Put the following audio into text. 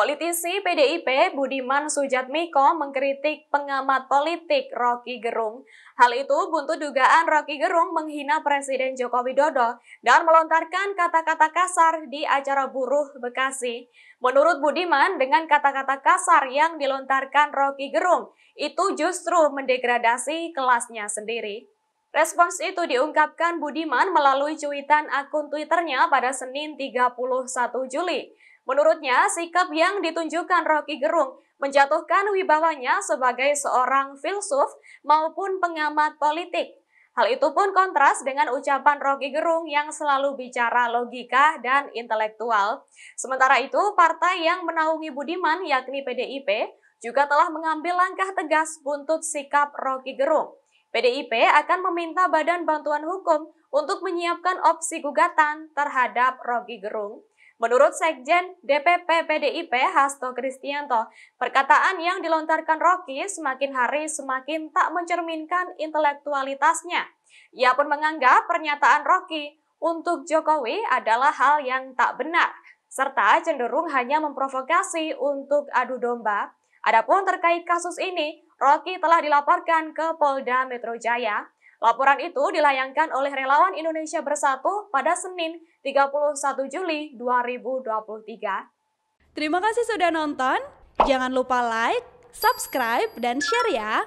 Politisi PDIP Budiman Sujatmiko mengkritik pengamat politik Rocky Gerung. Hal itu buntut dugaan Rocky Gerung menghina Presiden Joko Widodo dan melontarkan kata-kata kasar di acara buruh Bekasi. Menurut Budiman, dengan kata-kata kasar yang dilontarkan Rocky Gerung, itu justru mendegradasi kelasnya sendiri. Respons itu diungkapkan Budiman melalui cuitan akun Twitternya pada Senin 31 Juli. Menurutnya, sikap yang ditunjukkan Rocky Gerung menjatuhkan wibawanya sebagai seorang filsuf maupun pengamat politik. Hal itu pun kontras dengan ucapan Rocky Gerung yang selalu bicara logika dan intelektual. Sementara itu, partai yang menaungi Budiman yakni PDIP juga telah mengambil langkah tegas buntut sikap Rocky Gerung. PDIP akan meminta Badan Bantuan Hukum untuk menyiapkan opsi gugatan terhadap Rocky Gerung. Menurut Sekjen DPP PDIP Hasto Kristianto, perkataan yang dilontarkan Rocky semakin hari semakin tak mencerminkan intelektualitasnya. Ia pun menganggap pernyataan Rocky untuk Jokowi adalah hal yang tak benar, serta cenderung hanya memprovokasi untuk adu domba. Adapun terkait kasus ini, Rocky telah dilaporkan ke Polda Metro Jaya Laporan itu dilayangkan oleh relawan Indonesia Bersatu pada Senin 31 Juli 2023. Terima kasih sudah nonton. Jangan lupa like, subscribe, dan share ya.